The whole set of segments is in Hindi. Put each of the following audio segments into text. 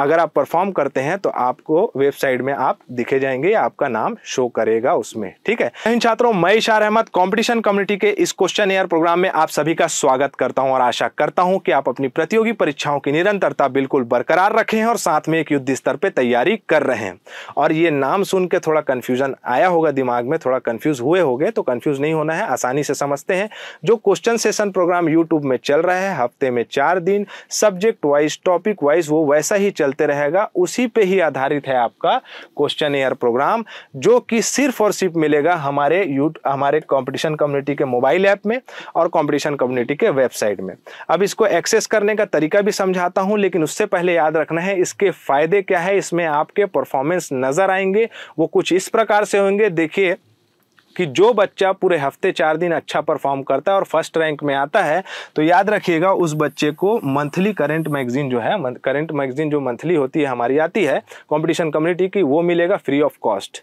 अगर आप परफॉर्म करते हैं तो आपको वेबसाइट में आप दिखे जाएंगे आपका नाम शो करेगा उसमें ठीक है इन छात्रों मैं शार अहमद कंपटीशन कम्युनिटी के इस क्वेश्चन एयर प्रोग्राम में आप सभी का स्वागत करता हूं और आशा करता हूं कि आप अपनी प्रतियोगी परीक्षाओं की निरंतरता बिल्कुल बरकरार रखें और साथ में एक युद्ध स्तर पर तैयारी कर रहे हैं और ये नाम सुन के थोड़ा कन्फ्यूजन आया होगा दिमाग में थोड़ा कन्फ्यूज हुए हो तो कन्फ्यूज नहीं होना है आसानी से समझते हैं जो क्वेश्चन सेशन प्रोग्राम यूट्यूब में चल रहा है हफ्ते में चार दिन सब्जेक्ट वाइज टॉपिक वाइज वो वैसा ही चलते रहेगा उसी पे ही आधारित है आपका क्वेश्चन एयर प्रोग्राम जो कि सिर्फ और सिर्फ मिलेगा हमारे यूट हमारे कंपटीशन कम्युनिटी के मोबाइल ऐप में और कंपटीशन कम्युनिटी के वेबसाइट में अब इसको एक्सेस करने का तरीका भी समझाता हूँ लेकिन उससे पहले याद रखना है इसके फ़ायदे क्या है इसमें आपके परफॉर्मेंस नज़र आएंगे वो कुछ इस प्रकार से होंगे देखिए कि जो बच्चा पूरे हफ्ते चार दिन अच्छा परफॉर्म करता है और फर्स्ट रैंक में आता है तो याद रखिएगा उस बच्चे को मंथली करेंट मैगजीन जो है करंट मैगजीन जो मंथली होती है हमारी आती है कॉम्पिटिशन कम्युनिटी की वो मिलेगा फ्री ऑफ कॉस्ट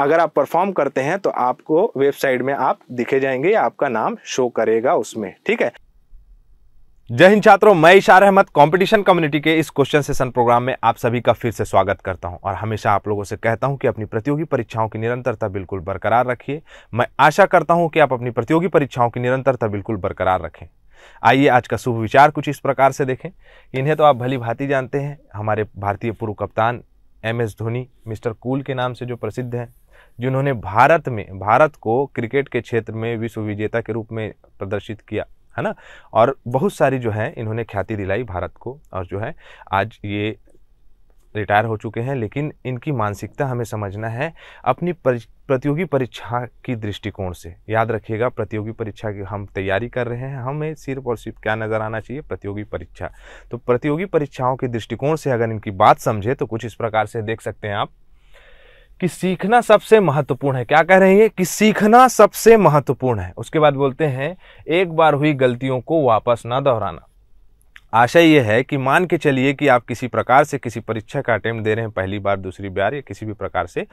अगर आप परफॉर्म करते हैं तो आपको वेबसाइट में आप दिखे जाएंगे या आपका नाम शो करेगा उसमें ठीक है जय हिंद छात्रों मैं इशार अहमद कंपटीशन कम्युनिटी के इस क्वेश्चन सेशन प्रोग्राम में आप सभी का फिर से स्वागत करता हूं और हमेशा आप लोगों से कहता हूं कि अपनी प्रतियोगी परीक्षाओं की निरंतरता बिल्कुल बरकरार रखिए मैं आशा करता हूं कि आप अपनी प्रतियोगी परीक्षाओं की निरंतरता बिल्कुल बरकरार रखें आइए आज का शुभ विचार कुछ इस प्रकार से देखें इन्हें तो आप भली भांति जानते हैं हमारे भारतीय पूर्व कप्तान M S Dhoni mister cool के नाम से जो प्रसिद्ध हैं जिन्होंने भारत में भारत को क्रिकेट के क्षेत्र में विश्व विजेता के रूप में प्रदर्शित किया है ना और बहुत सारी जो है इन्होंने ख्याति दिलाई भारत को और जो है आज ये रिटायर हो चुके हैं लेकिन इनकी मानसिकता हमें समझना है अपनी प्रतियोगी परीक्षा की दृष्टिकोण से याद रखिएगा प्रतियोगी परीक्षा की हम तैयारी कर रहे हैं हमें सिर्फ और सिर्फ क्या नज़र आना चाहिए प्रतियोगी परीक्षा तो प्रतियोगी परीक्षाओं के दृष्टिकोण से अगर इनकी बात समझे तो कुछ इस प्रकार से देख सकते हैं आप कि सीखना सबसे महत्वपूर्ण है क्या कह रहे हैं कि सीखना सबसे महत्वपूर्ण है उसके बाद बोलते हैं एक बार हुई गलतियों को वापस ना दोहराना आशा ये है कि मान के चलिए कि आप किसी प्रकार से किसी परीक्षा का अटैम्प्ट दे रहे हैं पहली बार दूसरी बार या किसी भी प्रकार से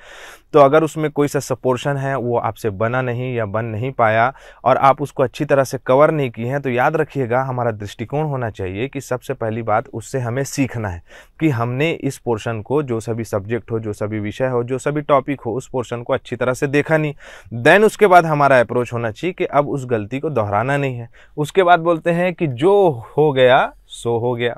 तो अगर उसमें कोई सा सपोर्शन है वो आपसे बना नहीं या बन नहीं पाया और आप उसको अच्छी तरह से कवर नहीं किए हैं तो याद रखिएगा हमारा दृष्टिकोण होना चाहिए कि सबसे पहली बात उससे हमें सीखना है कि हमने इस पोर्शन को जो सभी सब्जेक्ट हो जो सभी विषय हो जो सभी टॉपिक हो उस पोर्शन को अच्छी तरह से देखा नहीं देन उसके बाद हमारा अप्रोच होना चाहिए कि अब उस गलती को दोहराना नहीं है उसके बाद बोलते हैं कि जो हो गया सो हो गया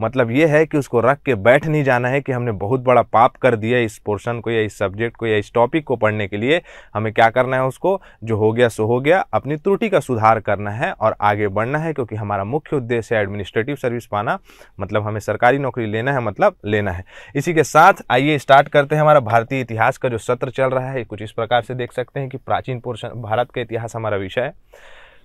मतलब ये है कि उसको रख के बैठ नहीं जाना है कि हमने बहुत बड़ा पाप कर दिया इस पोर्शन को या इस सब्जेक्ट को या इस टॉपिक को पढ़ने के लिए हमें क्या करना है उसको जो हो गया सो हो गया अपनी त्रुटि का सुधार करना है और आगे बढ़ना है क्योंकि हमारा मुख्य उद्देश्य है एडमिनिस्ट्रेटिव सर्विस पाना मतलब हमें सरकारी नौकरी लेना है मतलब लेना है इसी के साथ आइए स्टार्ट करते हैं हमारा भारतीय इतिहास का जो सत्र चल रहा है कुछ इस प्रकार से देख सकते हैं कि प्राचीन पोर्शन भारत का इतिहास हमारा विषय है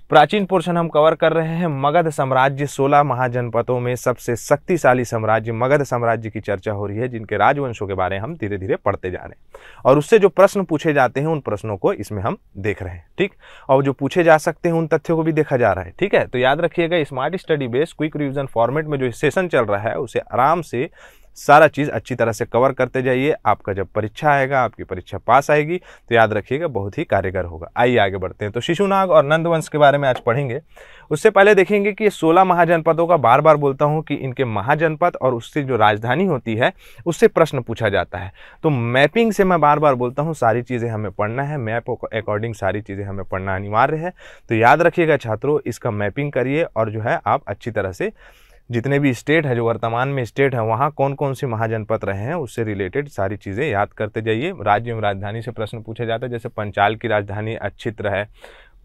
प्राचीन पोर्शन हम कवर कर रहे हैं मगध साम्राज्य 16 महाजनपदों में सबसे शक्तिशाली साम्राज्य मगध साम्राज्य की चर्चा हो रही है जिनके राजवंशों के बारे में हम धीरे धीरे पढ़ते जा रहे हैं और उससे जो प्रश्न पूछे जाते हैं उन प्रश्नों को इसमें हम देख रहे हैं ठीक और जो पूछे जा सकते हैं उन तथ्यों को भी देखा जा रहा है ठीक है तो याद रखिएगा smart study base quick revision format में जो सेशन चल रहा है उसे आराम से सारा चीज़ अच्छी तरह से कवर करते जाइए आपका जब परीक्षा आएगा आपकी परीक्षा पास आएगी तो याद रखिएगा बहुत ही कारगर होगा आइए आगे बढ़ते हैं तो शिशुनाग और नंदवंश के बारे में आज पढ़ेंगे उससे पहले देखेंगे कि ये सोलह महाजनपदों का बार बार बोलता हूँ कि इनके महाजनपद और उससे जो राजधानी होती है उससे प्रश्न पूछा जाता है तो मैपिंग से मैं बार बार बोलता हूँ सारी चीज़ें हमें पढ़ना है मैप अकॉर्डिंग सारी चीज़ें हमें पढ़ना अनिवार्य है तो याद रखिएगा छात्रों इसका मैपिंग करिए और जो है आप अच्छी तरह से जितने भी स्टेट हैं जो वर्तमान में स्टेट हैं वहाँ कौन कौन से महाजनपद रहे हैं उससे रिलेटेड सारी चीज़ें याद करते जाइए राज्य एवं राजधानी से प्रश्न पूछे जाते हैं जैसे पंचाल की राजधानी अच्छित्र है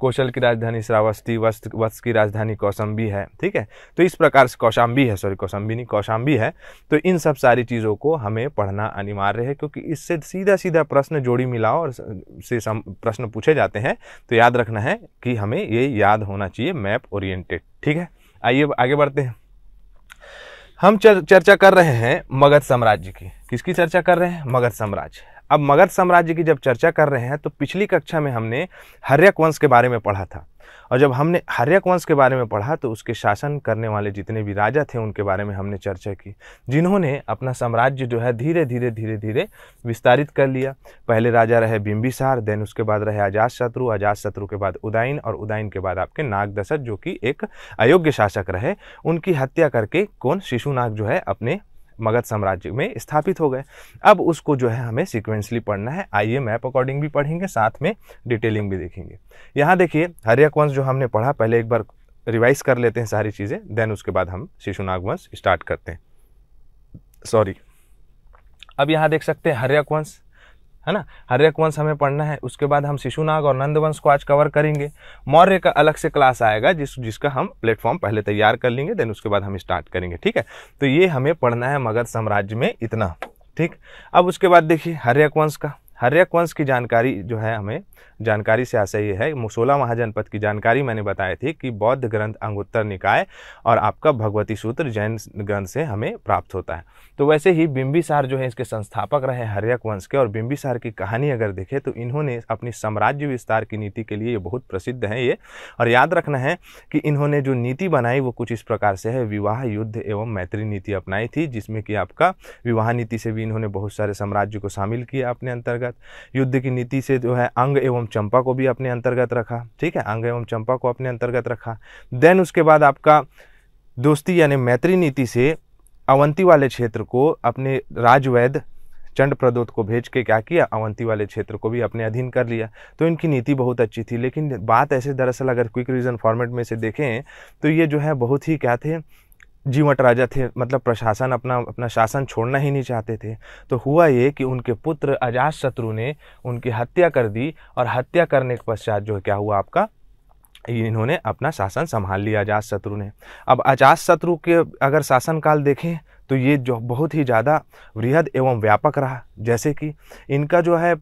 कौशल की राजधानी श्रावस्ती वस्त्र वत्स की राजधानी कौशाम्बी है ठीक है तो इस प्रकार से कौशाम्बी है सॉरी कौशाम्बी नहीं कौशाम्बी है तो इन सब सारी चीज़ों को हमें पढ़ना अनिवार्य है क्योंकि इससे सीधा सीधा प्रश्न जोड़ी मिलाओ और से सम प्रश्न पूछे जाते हैं तो याद रखना है कि हमें ये याद होना चाहिए मैप ओरिएंटेड ठीक है आइए आगे बढ़ते हैं हम चर्चा कर रहे हैं मगध साम्राज्य की किसकी चर्चा कर रहे हैं मगध साम्राज्य अब मगध साम्राज्य की जब चर्चा कर रहे हैं तो पिछली कक्षा में हमने हर्यक वंश के बारे में पढ़ा था और जब हमने हर्यक वंश के बारे में पढ़ा तो उसके शासन करने वाले जितने भी राजा थे उनके बारे में हमने चर्चा की जिन्होंने अपना साम्राज्य जो है धीरे धीरे धीरे धीरे विस्तारित कर लिया पहले राजा रहे बिम्बिसार देन उसके बाद रहे अजात शत्रु अजात शत्रु के बाद उदयन और उदयन के बाद आपके नागदशत जो कि एक अयोग्य शासक रहे उनकी हत्या करके कौन शिशुनाग जो है अपने मगध साम्राज्य में स्थापित हो गए अब उसको जो है हमें सिक्वेंसली पढ़ना है आइए मैप अकॉर्डिंग भी पढ़ेंगे साथ में डिटेलिंग भी देखेंगे यहाँ देखिए हरियक वंश जो हमने पढ़ा पहले एक बार रिवाइज कर लेते हैं सारी चीज़ें देन उसके बाद हम शिशुनाग वंश स्टार्ट करते हैं सॉरी अब यहाँ देख सकते हैं हरियक वंश है ना हर्यक वंश हमें पढ़ना है उसके बाद हम शिशुनाग और नंद वंश को आज कवर करेंगे मौर्य का अलग से क्लास आएगा जिस जिसका हम प्लेटफॉर्म पहले तैयार कर लेंगे देन उसके बाद हम स्टार्ट करेंगे ठीक है तो ये हमें पढ़ना है मगध साम्राज्य में इतना ठीक अब उसके बाद देखिए हर्यक वंश का हर्यक वंश की जानकारी जो है हमें जानकारी से आशय है मुसोला महाजनपद की जानकारी मैंने बताई थी कि बौद्ध ग्रंथ अंगुत्तर निकाय और आपका भगवती सूत्र जैन ग्रंथ से हमें प्राप्त होता है तो वैसे ही बिम्बिसार जो है इसके संस्थापक रहे हरियक वंश के और बिम्बिसार की कहानी अगर देखें तो इन्होंने अपनी साम्राज्य विस्तार की नीति के लिए ये बहुत प्रसिद्ध है ये और याद रखना है कि इन्होंने जो नीति बनाई वो कुछ इस प्रकार से है विवाह युद्ध एवं मैत्री नीति अपनाई थी जिसमें कि आपका विवाह नीति से भी इन्होंने बहुत सारे साम्राज्य को शामिल किया अपने अंतर्गत युद्ध की नीति से जो है अंग एवं चंपा को भी अपने अंतर्गत रखा ठीक है अंग एवं चंपा को अपने अंतर्गत रखा देन उसके बाद आपका दोस्ती यानी मैत्री नीति से अवंती वाले क्षेत्र को अपने राजवैद चंड प्रदोत को भेज के क्या किया अवंती वाले क्षेत्र को भी अपने अधीन कर लिया तो इनकी नीति बहुत अच्छी थी लेकिन बात ऐसे दरअसल अगर क्विक रीजन फॉर्मेट में से देखें तो ये जो है बहुत ही क्या थे जीवट राजा थे मतलब प्रशासन अपना अपना शासन छोड़ना ही नहीं चाहते थे तो हुआ ये कि उनके पुत्र अजाज शत्रु ने उनकी हत्या कर दी और हत्या करने के पश्चात जो क्या हुआ आपका इन्होंने अपना शासन संभाल लिया अजाज शत्रु ने अब अजाज शत्रु के अगर शासनकाल देखें तो ये जो बहुत ही ज़्यादा वृहद एवं व्यापक रहा जैसे कि इनका जो है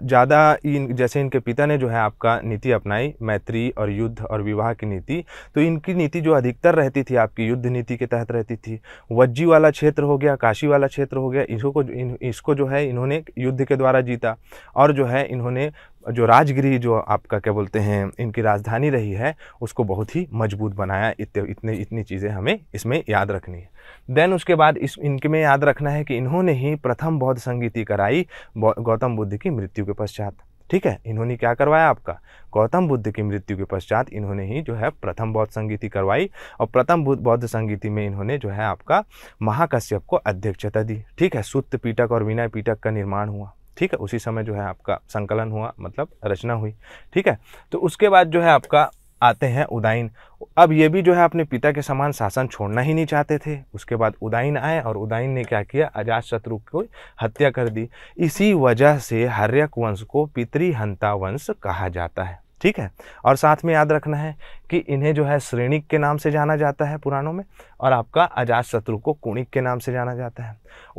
ज़्यादा इन जैसे इनके पिता ने जो है आपका नीति अपनाई मैत्री और युद्ध और विवाह की नीति तो इनकी नीति जो अधिकतर रहती थी आपकी युद्ध नीति के तहत रहती थी वज्जी वाला क्षेत्र हो गया काशी वाला क्षेत्र हो गया इसको इन, इसको जो है इन्होंने युद्ध के द्वारा जीता और जो है इन्होंने जो राजगिरी जो आपका क्या बोलते हैं इनकी राजधानी रही है उसको बहुत ही मजबूत बनाया इतने इतने इतनी चीज़ें हमें इसमें याद रखनी है देन उसके बाद इस इनके में याद रखना है कि इन्होंने ही प्रथम बौद्ध संगीति कराई गौतम बुद्ध की मृत्यु के पश्चात ठीक है इन्होंने क्या करवाया आपका गौतम बुद्ध की मृत्यु के पश्चात इन्होंने ही जो है प्रथम बौद्ध संगीति करवाई और प्रथम बौद्ध संगीति में इन्होंने जो है आपका महाकश्यप को अध्यक्षता दी ठीक है सुत्त पीटक और विनय पीटक का निर्माण हुआ ठीक है उसी समय जो है आपका संकलन हुआ मतलब रचना हुई ठीक है तो उसके बाद जो है आपका आते हैं उदाइन अब ये भी जो है अपने पिता के समान शासन छोड़ना ही नहीं चाहते थे उसके बाद उदाइन आए और उदाइन ने क्या किया अजात शत्रु को हत्या कर दी इसी वजह से हर्यक वंश को पितृहंता वंश कहा जाता है ठीक है और साथ में याद रखना है कि इन्हें जो है श्रेणिक के नाम से जाना जाता है पुराणों में और आपका अजात शत्रु को कुणिक के नाम से जाना जाता है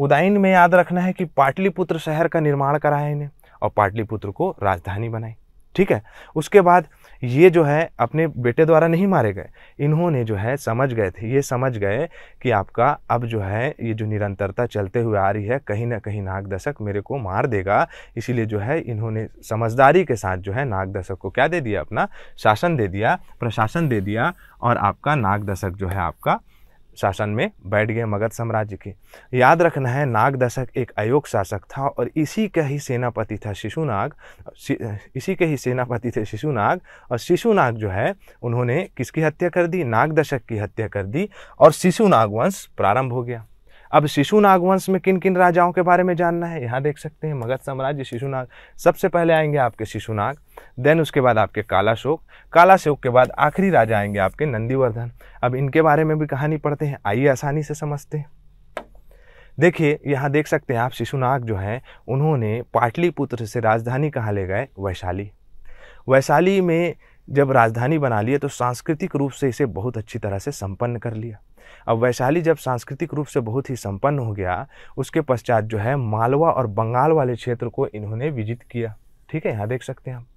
उदयन में याद रखना है कि पाटलिपुत्र शहर का निर्माण कराया इन्हें और पाटलिपुत्र को राजधानी बनाई ठीक है उसके बाद ये जो है अपने बेटे द्वारा नहीं मारे गए इन्होंने जो है समझ गए थे ये समझ गए कि आपका अब जो है ये जो निरंतरता चलते हुए आ रही है कहीं ना कहीं नागदशक मेरे को मार देगा इसीलिए जो है इन्होंने समझदारी के साथ जो है नागदशक को क्या दे दिया अपना शासन दे दिया प्रशासन दे दिया और आपका नागदशक जो है आपका शासन में बैठ गए मगध साम्राज्य के याद रखना है नाग दशक एक अयोग शासक था और इसी का ही सेनापति था शिशुनाग इसी के ही सेनापति थे शिशुनाग और शिशुनाग जो है उन्होंने किसकी हत्या कर दी नाग दशक की हत्या कर दी और शिशुनाग वंश प्रारंभ हो गया अब शिशु नागवंश में किन किन राजाओं के बारे में जानना है यहाँ देख सकते हैं मगध साम्राज्य शिशुनाग सबसे पहले आएंगे आपके शिशुनाग देन उसके बाद आपके काला शोक काला शोक के बाद आखिरी राजा आएंगे आपके नंदीवर्धन अब इनके बारे में भी कहानी पढ़ते हैं आइए आसानी से समझते हैं देखिए यहाँ देख सकते हैं आप शिशुनाग जो हैं उन्होंने पाटलिपुत्र से राजधानी कहाँ ले गए वैशाली वैशाली में जब राजधानी बना लिया तो सांस्कृतिक रूप से इसे बहुत अच्छी तरह से संपन्न कर लिया अब वैशाली जब सांस्कृतिक रूप से बहुत ही संपन्न हो गया उसके पश्चात जो है मालवा और बंगाल वाले क्षेत्र को इन्होंने विजित किया ठीक है यहाँ देख सकते हैं हम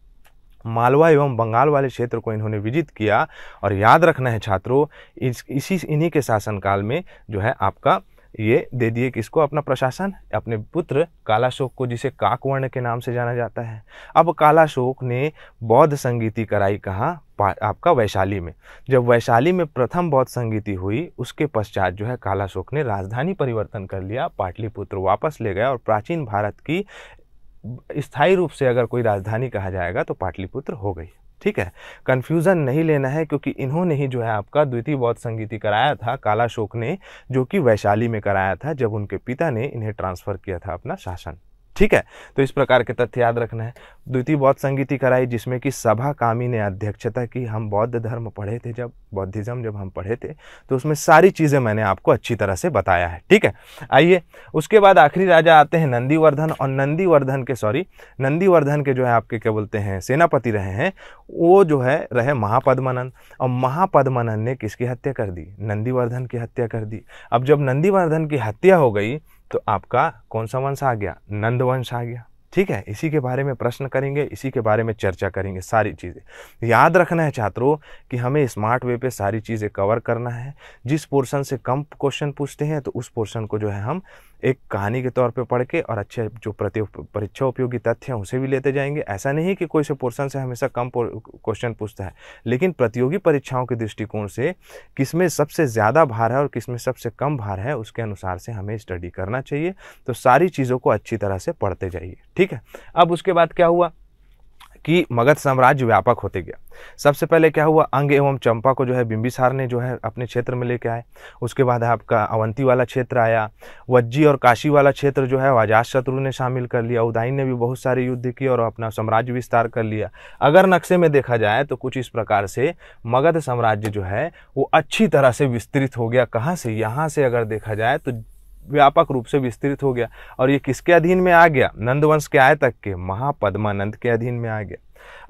मालवा एवं बंगाल वाले क्षेत्र को इन्होंने विजित किया और याद रखना है छात्रों इस इसी इन्हीं के शासनकाल में जो है आपका ये दे दिए किसको अपना प्रशासन अपने पुत्र कालाशोक को जिसे काकवर्ण के नाम से जाना जाता है अब कालाशोक ने बौद्ध संगीति कराई कहाँ आपका वैशाली में जब वैशाली में प्रथम बौद्ध संगीति हुई उसके पश्चात जो है कालाशोक ने राजधानी परिवर्तन कर लिया पाटलिपुत्र वापस ले गया और प्राचीन भारत की स्थायी रूप से अगर कोई राजधानी कहा जाएगा तो पाटलिपुत्र हो गई ठीक है कन्फ्यूज़न नहीं लेना है क्योंकि इन्होंने ही जो है आपका द्वितीय बौद्ध संगीति कराया था काला शोक ने जो कि वैशाली में कराया था जब उनके पिता ने इन्हें ट्रांसफ़र किया था अपना शासन ठीक है तो इस प्रकार के तथ्य याद रखना है द्वितीय बौद्ध संगीति कराई जिसमें कि सभा कामी ने अध्यक्षता की हम बौद्ध धर्म पढ़े थे जब बौद्धिज़्म जब हम पढ़े थे तो उसमें सारी चीज़ें मैंने आपको अच्छी तरह से बताया है ठीक है आइए उसके बाद आखिरी राजा आते हैं नंदीवर्धन और नंदीवर्धन के सॉरी नंदीवर्धन के जो है आपके क्या बोलते हैं सेनापति रहे हैं वो जो है रहे महापद्मानंद और महापद्मानंद ने किसकी हत्या कर दी नंदीवर्धन की हत्या कर दी अब जब नंदीवर्धन की हत्या हो गई तो आपका कौन सा वंश आ गया नंद वंश आ गया ठीक है इसी के बारे में प्रश्न करेंगे इसी के बारे में चर्चा करेंगे सारी चीज़ें याद रखना है छात्रों कि हमें स्मार्ट वे पे सारी चीज़ें कवर करना है जिस पोर्शन से कम क्वेश्चन पूछते हैं तो उस पोर्शन को जो है हम एक कहानी के तौर पे पढ़ के और अच्छे जो प्रति परीक्षा उपयोगी तथ्य हैं उसे भी लेते जाएंगे ऐसा नहीं कि कोई से पोर्सन से हमेशा कम क्वेश्चन पूछता है लेकिन प्रतियोगी परीक्षाओं के दृष्टिकोण से किसमें सबसे ज़्यादा भार है और किसमें सबसे कम भार है उसके अनुसार से हमें स्टडी करना चाहिए तो सारी चीज़ों को अच्छी तरह से पढ़ते जाइए ठीक है अब उसके बाद क्या हुआ कि मगध साम्राज्य व्यापक होते गया सबसे पहले क्या हुआ अंग एवं चंपा को जो है बिंबिसार ने जो है अपने क्षेत्र में लेके आए उसके बाद आपका अवंती वाला क्षेत्र आया वज्जी और काशी वाला क्षेत्र जो है आजाद शत्रु ने शामिल कर लिया उदाइन ने भी बहुत सारे युद्ध किए और अपना साम्राज्य विस्तार कर लिया अगर नक्शे में देखा जाए तो कुछ इस प्रकार से मगध साम्राज्य जो है वो अच्छी तरह से विस्तृत हो गया कहाँ से यहाँ से अगर देखा जाए तो व्यापक रूप से विस्तृत हो गया और ये किसके अधीन में आ गया नंदवंश के आय तक के महापद्मानंद के अधीन में आ गया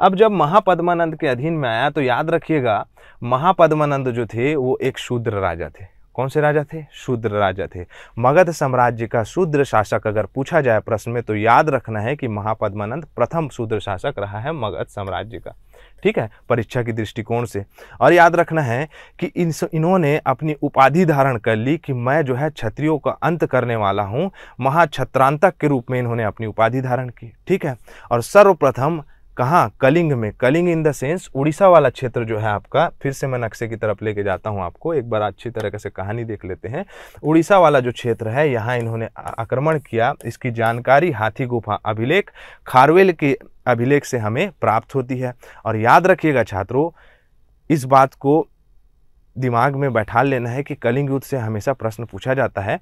अब जब महापद्मानंद के अधीन में आया तो याद रखिएगा महापद्मानंद जो थे वो एक शूद्र राजा थे कौन से राजा थे शूद्र राजा थे मगध साम्राज्य का शूद्र शासक अगर पूछा जाए प्रश्न में तो याद रखना है कि महापद्मानंद प्रथम शूद्र शासक रहा है मगध साम्राज्य का ठीक है परीक्षा के दृष्टिकोण से और याद रखना है कि इन इन्होंने अपनी उपाधि धारण कर ली कि मैं जो है क्षत्रियों का अंत करने वाला हूँ महाक्षत्रांतक के रूप में इन्होंने अपनी उपाधि धारण की ठीक है और सर्वप्रथम कहाँ कलिंग में Kalinga in the sense Orissa वाला क्षेत्र जो है आपका फिर से मैं नक्शे की तरफ लेके जाता हूँ आपको एक बार अच्छी तरह से कहानी देख लेते हैं उड़ीसा वाला जो क्षेत्र है यहाँ इन्होंने आक्रमण किया इसकी जानकारी हाथी गुफा अभिलेख खारवेल के अभिलेख से हमें प्राप्त होती है और याद रखिएगा छात्रों इस बात को दिमाग में बैठा लेना है कि कलिंग युद्ध से हमेशा प्रश्न पूछा जाता है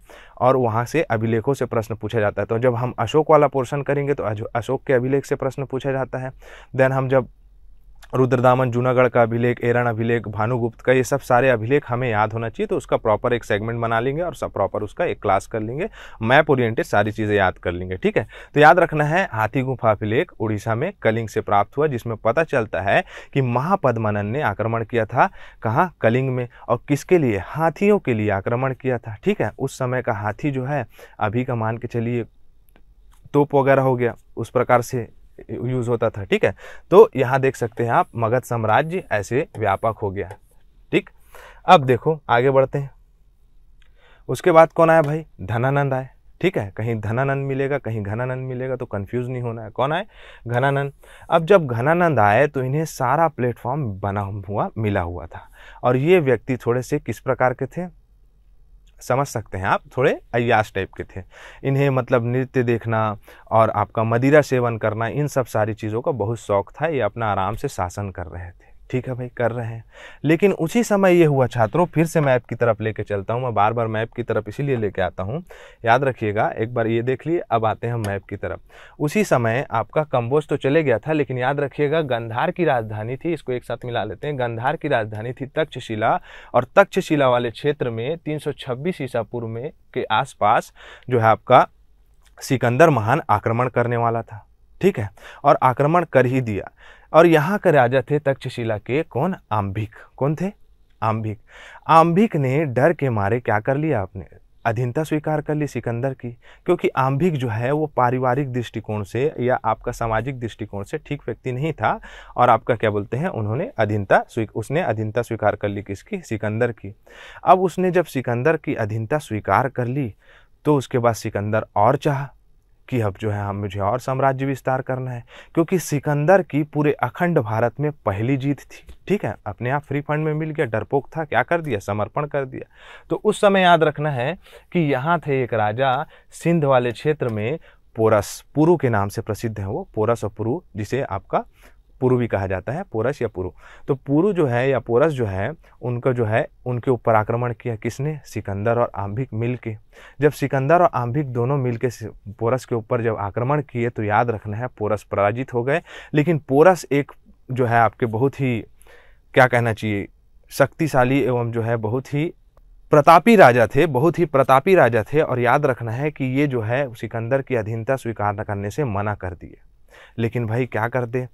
और वहाँ से अभिलेखों से प्रश्न पूछा जाता है तो जब हम अशोक वाला पोर्शन करेंगे तो अशोक के अभिलेख से प्रश्न पूछा जाता है देन हम जब रुद्रदामन जूनागढ़ का अभिलेख एरण अभिलेख भानुगुप्त का ये सब सारे अभिलेख हमें याद होना चाहिए तो उसका प्रॉपर एक सेगमेंट बना लेंगे और सब प्रॉपर उसका एक क्लास कर लेंगे मैप ओरिएंटेड सारी चीज़ें याद कर लेंगे ठीक है तो याद रखना है हाथी गुफा अभिलेख उड़ीसा में कलिंग से प्राप्त हुआ जिसमें पता चलता है कि महापद्मानंद ने आक्रमण किया था कहाँ कलिंग में और किसके लिए हाथियों के लिए आक्रमण किया था ठीक है उस समय का हाथी जो है अभी का मान के चलिए तोप वगैरह हो गया उस प्रकार से यूज़ होता था ठीक है तो यहाँ देख सकते हैं आप मगध साम्राज्य ऐसे व्यापक हो गया ठीक अब देखो आगे बढ़ते हैं उसके बाद कौन आया भाई धनानंद आए ठीक है कहीं धनानंद मिलेगा कहीं घनानंद मिलेगा तो कंफ्यूज नहीं होना है कौन आए घनानंद अब जब घनानंद आए तो इन्हें सारा प्लेटफॉर्म बना हुआ मिला हुआ था और ये व्यक्ति थोड़े से किस प्रकार के थे समझ सकते हैं आप थोड़े अयास टाइप के थे इन्हें मतलब नृत्य देखना और आपका मदिरा सेवन करना इन सब सारी चीज़ों का बहुत शौक था ये अपना आराम से शासन कर रहे थे ठीक है भाई कर रहे हैं लेकिन उसी समय ये हुआ छात्रों फिर से मैप की तरफ लेके चलता हूँ मैं बार बार मैप की तरफ इसीलिए लेके आता हूँ याद रखिएगा एक बार ये देख लिए अब आते हैं हम मैप की तरफ उसी समय आपका कंबोज तो चले गया था लेकिन याद रखिएगा गंधार की राजधानी थी इसको एक साथ मिला लेते हैं गंधार की राजधानी थी तक्षशिला और तक्षशिला वाले क्षेत्र में तीन सौ ईसा पूर्व में के आसपास जो है आपका सिकंदर महान आक्रमण करने वाला था ठीक है और आक्रमण कर ही दिया और यहाँ का राजा थे तक्षशिला के कौन आम्भिक कौन थे आम्भिक आम्भिक ने डर के मारे क्या कर लिया आपने अधीनता स्वीकार कर ली सिकंदर की क्योंकि आम्भिक जो है वो पारिवारिक दृष्टिकोण से या आपका सामाजिक दृष्टिकोण से ठीक व्यक्ति नहीं था और आपका क्या बोलते हैं उन्होंने अधीनता स्वी उसने अधीनता स्वीकार कर ली किसकी सिकंदर की अब उसने जब सिकंदर की अधीनता स्वीकार कर ली तो उसके बाद सिकंदर और चाह कि अब जो है हम मुझे और साम्राज्य विस्तार करना है क्योंकि सिकंदर की पूरे अखंड भारत में पहली जीत थी ठीक है अपने आप फ्री फंड में मिल गया डरपोक था क्या कर दिया समर्पण कर दिया तो उस समय याद रखना है कि यहाँ थे एक राजा सिंध वाले क्षेत्र में पोरस पुरु के नाम से प्रसिद्ध है वो पोरस और पुरु जिसे आपका पुरु भी कहा जाता है पोरस या पुरु तो पुरु जो है या पोरस जो है उनका जो है उनके ऊपर आक्रमण किया किसने सिकंदर और आम्भिक मिल के जब सिकंदर और आम्भिक दोनों मिल के पोरस के ऊपर जब आक्रमण किए तो याद रखना है पोरस पराजित हो गए लेकिन पोरस एक जो है आपके बहुत ही क्या कहना चाहिए शक्तिशाली एवं जो है बहुत ही प्रतापी राजा थे बहुत ही प्रतापी राजा थे और याद रखना है कि ये जो है सिकंदर की अधीनता स्वीकार न करने से मना कर दिए लेकिन भाई क्या कर दे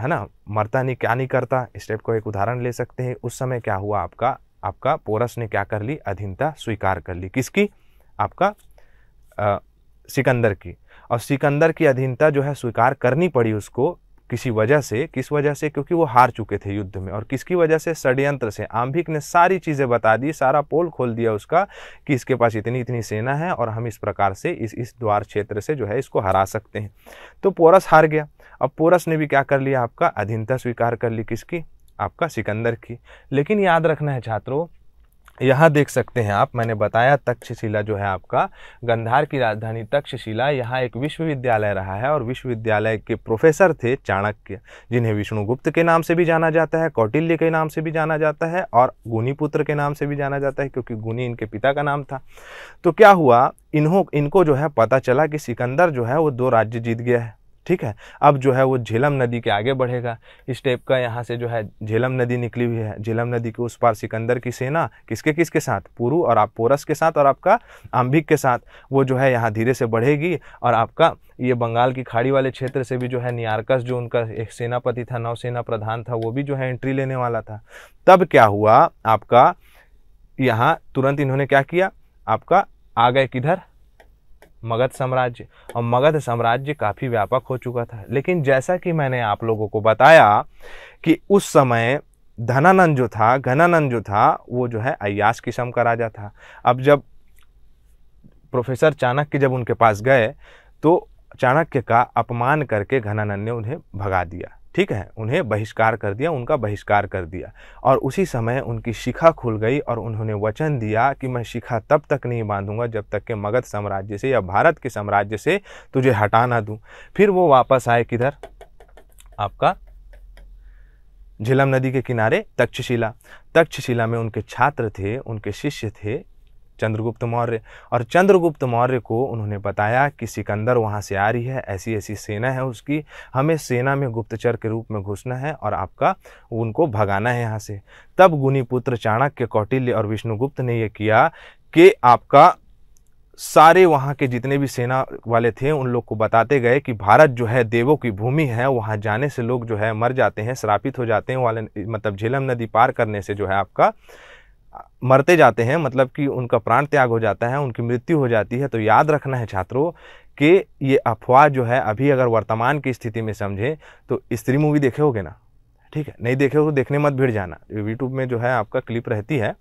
है ना मरता नहीं क्या नहीं करता इस टाइप को एक उदाहरण ले सकते हैं उस समय क्या हुआ आपका आपका पोरस ने क्या कर ली अधीनता स्वीकार कर ली किसकी आपका आ, सिकंदर की और सिकंदर की अधीनता जो है स्वीकार करनी पड़ी उसको किसी वजह से किस वजह से क्योंकि वो हार चुके थे युद्ध में और किसकी वजह से षड्यंत्र से आम्भिक ने सारी चीज़ें बता दी सारा पोल खोल दिया उसका कि इसके पास इतनी इतनी सेना है और हम इस प्रकार से इस इस द्वार क्षेत्र से जो है इसको हरा सकते हैं तो पोरस हार गया अब पोरस ने भी क्या कर लिया आपका अधीनता स्वीकार कर ली किसकी आपका सिकंदर की लेकिन याद रखना है छात्रों यहाँ देख सकते हैं आप मैंने बताया तक्षशिला जो है आपका गंधार की राजधानी तक्षशिला यहाँ एक विश्वविद्यालय रहा है और विश्वविद्यालय के प्रोफेसर थे चाणक्य जिन्हें विष्णुगुप्त के नाम से भी जाना जाता है कौटिल्य के नाम से भी जाना जाता है और गुनीपुत्र के नाम से भी जाना जाता है क्योंकि गुनी इनके पिता का नाम था तो क्या हुआ इन्हों इनको जो है पता चला कि सिकंदर जो है वो दो राज्य जीत गया है ठीक है अब जो है वो झेलम नदी के आगे बढ़ेगा इस टेप का यहाँ से जो है झेलम नदी निकली हुई है झेलम नदी के उस पार सिकंदर की सेना किसके किसके साथ पुरु और आप पोरस के साथ और आपका आम्भिक के साथ वो जो है यहाँ धीरे से बढ़ेगी और आपका ये बंगाल की खाड़ी वाले क्षेत्र से भी जो है नियारकस जो उनका एक सेनापति था नौसेना प्रधान था वो भी जो है एंट्री लेने वाला था तब क्या हुआ आपका यहाँ तुरंत इन्होंने क्या किया आपका आ गए किधर मगध साम्राज्य और मगध साम्राज्य काफ़ी व्यापक हो चुका था लेकिन जैसा कि मैंने आप लोगों को बताया कि उस समय धनानंद जो था घनानंद जो था वो जो है अयास किस्म का राजा था अब जब प्रोफेसर चाणक्य जब उनके पास गए तो चाणक्य का अपमान करके घनानंद ने उन्हें भगा दिया ठीक है उन्हें बहिष्कार कर दिया उनका बहिष्कार कर दिया और उसी समय उनकी शिखा खुल गई और उन्होंने वचन दिया कि मैं शिखा तब तक नहीं बांधूंगा जब तक के मगध साम्राज्य से या भारत के साम्राज्य से तुझे हटा ना दूँ फिर वो वापस आए किधर आपका झेलम नदी के किनारे तक्षशिला तक्षशिला में उनके छात्र थे उनके शिष्य थे चंद्रगुप्त मौर्य और चंद्रगुप्त मौर्य को उन्होंने बताया कि सिकंदर वहाँ से आ रही है ऐसी ऐसी सेना है उसकी हमें सेना में गुप्तचर के रूप में घुसना है और आपका उनको भगाना है यहाँ से तब गुनीपुत्र चाणक्य कौटिल्य और विष्णुगुप्त ने यह किया कि आपका सारे वहाँ के जितने भी सेना वाले थे उन लोग को बताते गए कि भारत जो है देवों की भूमि है वहाँ जाने से लोग जो है मर जाते हैं श्रापित हो जाते हैं वाले मतलब झेलम नदी पार करने से जो है आपका मरते जाते हैं मतलब कि उनका प्राण त्याग हो जाता है उनकी मृत्यु हो जाती है तो याद रखना है छात्रों कि ये अफवाह जो है अभी अगर वर्तमान की स्थिति में समझें तो स्त्री मूवी देखे होगे ना ठीक है नहीं देखे हो तो देखने मत भिड़ जाना यूट्यूब में जो है आपका क्लिप रहती है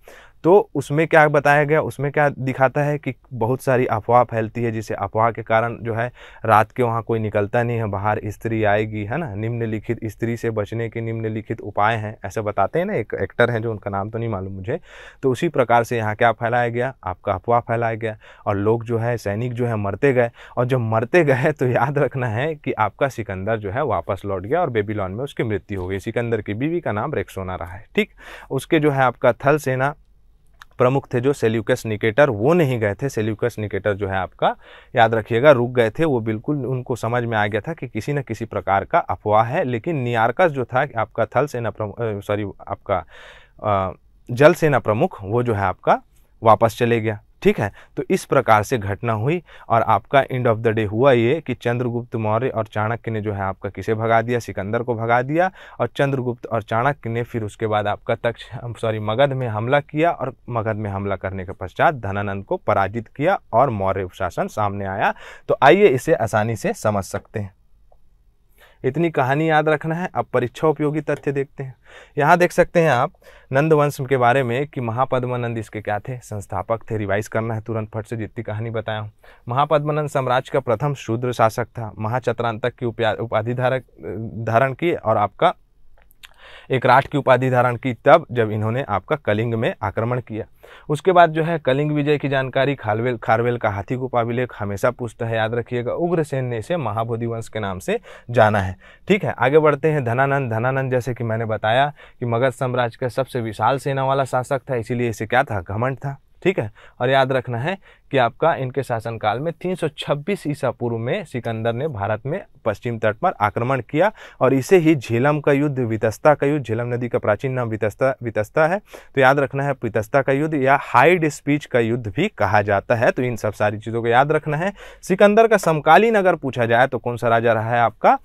तो उसमें क्या बताया गया उसमें क्या दिखाता है कि बहुत सारी अफवाह फैलती है जिसे अफवाह के कारण जो है रात के वहाँ कोई निकलता नहीं है बाहर स्त्री आएगी है ना निम्नलिखित स्त्री से बचने के निम्नलिखित उपाय हैं ऐसे बताते हैं ना एक एक्टर हैं जो उनका नाम तो नहीं मालूम मुझे तो उसी प्रकार से यहाँ क्या फैलाया गया आपका अफवाह फैलाया गया और लोग जो है सैनिक जो है मरते गए और जब मरते गए तो याद रखना है कि आपका सिकंदर जो है वापस लौट गया और बेबीलोन में उसकी मृत्यु हो गई सिकंदर की बीवी का नाम रेक्सोना रहा है ठीक उसके जो है आपका थल सेना प्रमुख थे जो सेल्यूकस निकेटर वो नहीं गए थे सेल्यूकस निकेटर जो है आपका याद रखिएगा रुक गए थे वो बिल्कुल उनको समझ में आ गया था कि किसी न किसी प्रकार का अफवाह है लेकिन नियारकस जो था आपका थल सेना प्रमुख सॉरी आपका जल सेना प्रमुख वो जो है आपका वापस चले गया ठीक है तो इस प्रकार से घटना हुई और आपका एंड ऑफ द डे हुआ ये कि चंद्रगुप्त मौर्य और चाणक्य ने जो है आपका किसे भगा दिया सिकंदर को भगा दिया और चंद्रगुप्त और चाणक्य ने फिर उसके बाद आपका तक्ष सॉरी मगध में हमला किया और मगध में हमला करने के पश्चात धनानंद को पराजित किया और मौर्य शासन सामने आया तो आइए इसे आसानी से समझ सकते हैं इतनी कहानी याद रखना है अब परीक्षा उपयोगी तथ्य देखते हैं यहाँ देख सकते हैं आप नंदवंश के बारे में कि महापद्मानंद इसके क्या थे संस्थापक थे रिवाइज करना है तुरंत फट से जितनी कहानी बताया हूँ महापद्मानंद साम्राज्य का प्रथम शूद्र शासक था महाचत्रांतक की उपाधि धारक धारण की और आपका एक राष्ट्र की उपाधि धारण की तब जब इन्होंने आपका कलिंग में आक्रमण किया उसके बाद जो है कलिंग विजय की जानकारी खालवेल खारवेल का हाथी को अभिलेख हमेशा पूछता है याद रखिएगा उग्रसेन ने इसे महाबोधि वंश के नाम से जाना है ठीक है आगे बढ़ते हैं धनानंद धनानंद जैसे कि मैंने बताया कि मगध साम्राज्य का सबसे विशाल सेना वाला शासक था इसीलिए इसे क्या था घमंड था ठीक है और याद रखना है कि आपका इनके शासनकाल में 326 ईसा पूर्व में सिकंदर ने भारत में पश्चिम तट पर आक्रमण किया और इसे ही झेलम का युद्ध वितस्ता का युद्ध झेलम नदी का प्राचीन नाम वितस्ता वितस्ता है तो याद रखना है वितस्ता का युद्ध या हाइड स्पीच का युद्ध भी कहा जाता है तो इन सब सारी चीज़ों को याद रखना है सिकंदर का समकालीन अगर पूछा जाए तो कौन सा राजा रहा है आपका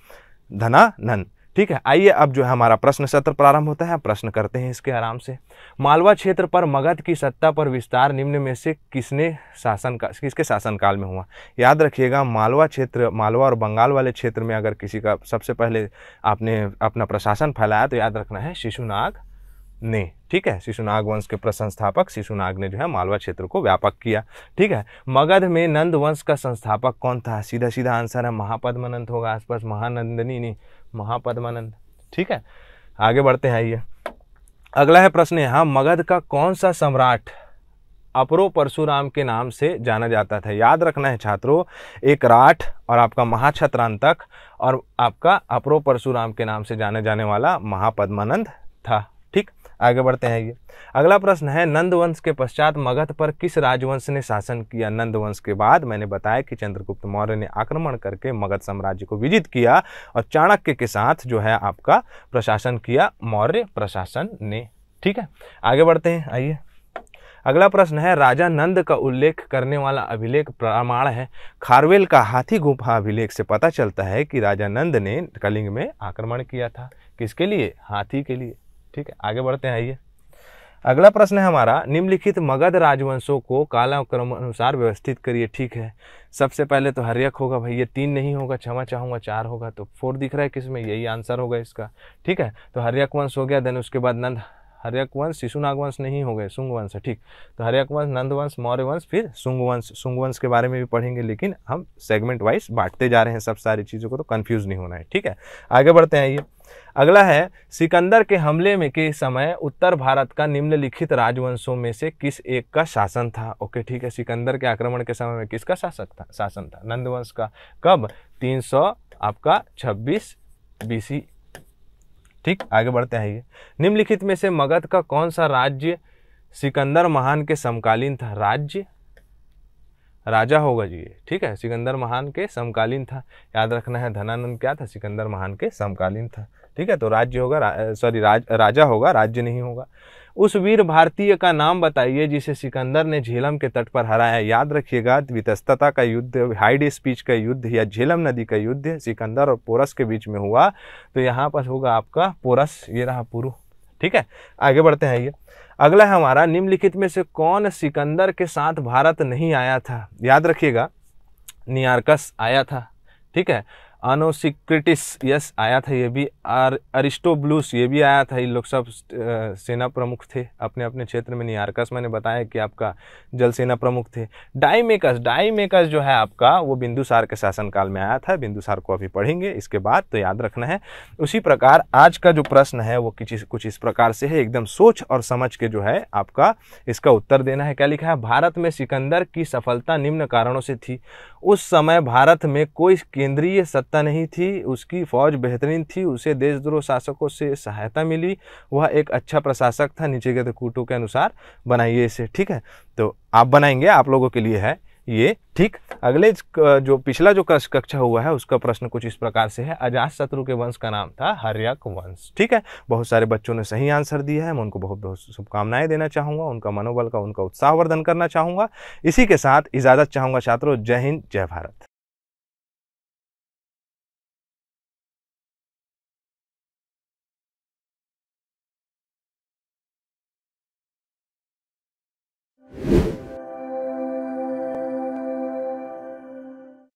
धनानंद ठीक है आइए अब जो है हमारा प्रश्न सत्र प्रारंभ होता है प्रश्न करते हैं इसके आराम से मालवा क्षेत्र पर मगध की सत्ता पर विस्तार निम्न में से किसने शासन का किसके शासनकाल में हुआ याद रखिएगा मालवा क्षेत्र मालवा और बंगाल वाले क्षेत्र में अगर किसी का सबसे पहले आपने अपना प्रशासन फैलाया तो याद रखना है शिशुनाग ने ठीक है शिशुनाग वंश के प्रसंस्थापक शिशुनाग ने जो है मालवा क्षेत्र को व्यापक किया ठीक है मगध में नंद वंश का संस्थापक कौन था सीधा सीधा आंसर है महापद्मनंद होगा आसपास महानंदनी महापद्मानंद ठीक है आगे बढ़ते हैं आइए अगला है प्रश्न यहाँ मगध का कौन सा सम्राट अपरो परशुराम के नाम से जाना जाता था याद रखना है छात्रों एक राठ और आपका तक और आपका अपरो परशुराम के नाम से जाने जाने वाला महापद्मानंद था आगे बढ़ते हैं ये अगला प्रश्न है नंदवंश के पश्चात मगध पर किस राजवंश ने शासन किया नंदवंश के बाद मैंने बताया कि चंद्रगुप्त मौर्य ने आक्रमण करके मगध साम्राज्य को विजित किया और चाणक्य के साथ जो है आपका प्रशासन किया मौर्य प्रशासन ने ठीक है आगे बढ़ते हैं आइए अगला प्रश्न है राजा नंद का उल्लेख करने वाला अभिलेख प्रमाण है खारवेल का हाथी गुफा अभिलेख से पता चलता है कि राजा नंद ने कलिंग में आक्रमण किया था किसके लिए हाथी के लिए ठीक है आगे बढ़ते हैं आइए अगला प्रश्न है हमारा निम्नलिखित मगध राजवंशों को कालाक्रम अनुसार व्यवस्थित करिए ठीक है सबसे पहले तो हरियक होगा भाई ये तीन नहीं होगा क्षमा चाहूँगा चार होगा तो फोर दिख रहा है किसमें यही आंसर होगा इसका ठीक है तो हरियक वंश हो गया देन उसके बाद नंद हरियक वंश शिशुनाग वंश नहीं हो गए शुंग वंश है ठीक तो हरियक वंश नंद वंश मौर्य वंश फिर शुंग वंश शुंग वंश के बारे में भी पढ़ेंगे लेकिन हम सेगमेंट वाइज बांटते जा रहे हैं सब सारी चीज़ों को तो कन्फ्यूज नहीं होना है ठीक है आगे बढ़ते हैं ये अगला है सिकंदर के हमले में के समय उत्तर भारत का निम्नलिखित राजवंशों में से किस एक का शासन था ओके ठीक है सिकंदर के आक्रमण के समय में किसका शासक था शासन था नंदवंश का कब 300 आपका 26 बीसी ठीक आगे बढ़ते हैं ये निम्नलिखित में से मगध का कौन सा राज्य सिकंदर महान के समकालीन था राज्य राजा होगा जी ठीक है सिकंदर महान के समकालीन था याद रखना है धनानंद क्या था सिकंदर महान के समकालीन था ठीक है तो राज्य होगा रा, सॉरी राज, राजा होगा राज्य नहीं होगा उस वीर भारतीय का नाम बताइए जिसे सिकंदर ने झेलम के तट पर हराया याद रखिएगा वितस्तता का युद्ध हाइड स्पीच का युद्ध या झेलम नदी का युद्ध सिकंदर और पोरस के बीच में हुआ तो यहाँ पर होगा आपका पोरस ये रहा पुरु ठीक है आगे बढ़ते हैं ये अगला है हमारा निम्नलिखित में से कौन सिकंदर के साथ भारत नहीं आया था याद रखिएगा नियारकस आया था ठीक है अनोसिक्रिटिस यस आया था ये भी आर अरिस्टो ब्लूस ये भी आया था ये लोग सब सेना प्रमुख थे अपने अपने क्षेत्र में नियारकस मैंने बताया कि आपका जल सेना प्रमुख थे डाईमेकस डाईमेकस जो है आपका वो बिंदुसार के शासनकाल में आया था बिंदुसार को अभी पढ़ेंगे इसके बाद तो याद रखना है उसी प्रकार आज का जो प्रश्न है वो किसी कुछ इस प्रकार से है एकदम सोच और समझ के जो है आपका इसका उत्तर देना है क्या लिखा है भारत में सिकंदर की सफलता निम्न कारणों से थी उस समय भारत में कोई केंद्रीय सत्ता नहीं थी उसकी फ़ौज बेहतरीन थी उसे देशद्रोह शासकों से सहायता मिली वह एक अच्छा प्रशासक था नीचे के कूटों के अनुसार बनाइए इसे ठीक है तो आप बनाएंगे आप लोगों के लिए है ये ठीक अगले जो पिछला जो कक्षा हुआ है उसका प्रश्न कुछ इस प्रकार से है अजात शत्रु के वंश का नाम था हरियक वंश ठीक है बहुत सारे बच्चों ने सही आंसर दिया है मैं उनको बहुत बहुत शुभकामनाएं देना चाहूँगा उनका मनोबल का उनका उत्साहवर्धन करना चाहूंगा इसी के साथ इजाज़त चाहूंगा छात्रों जय हिंद जय भारत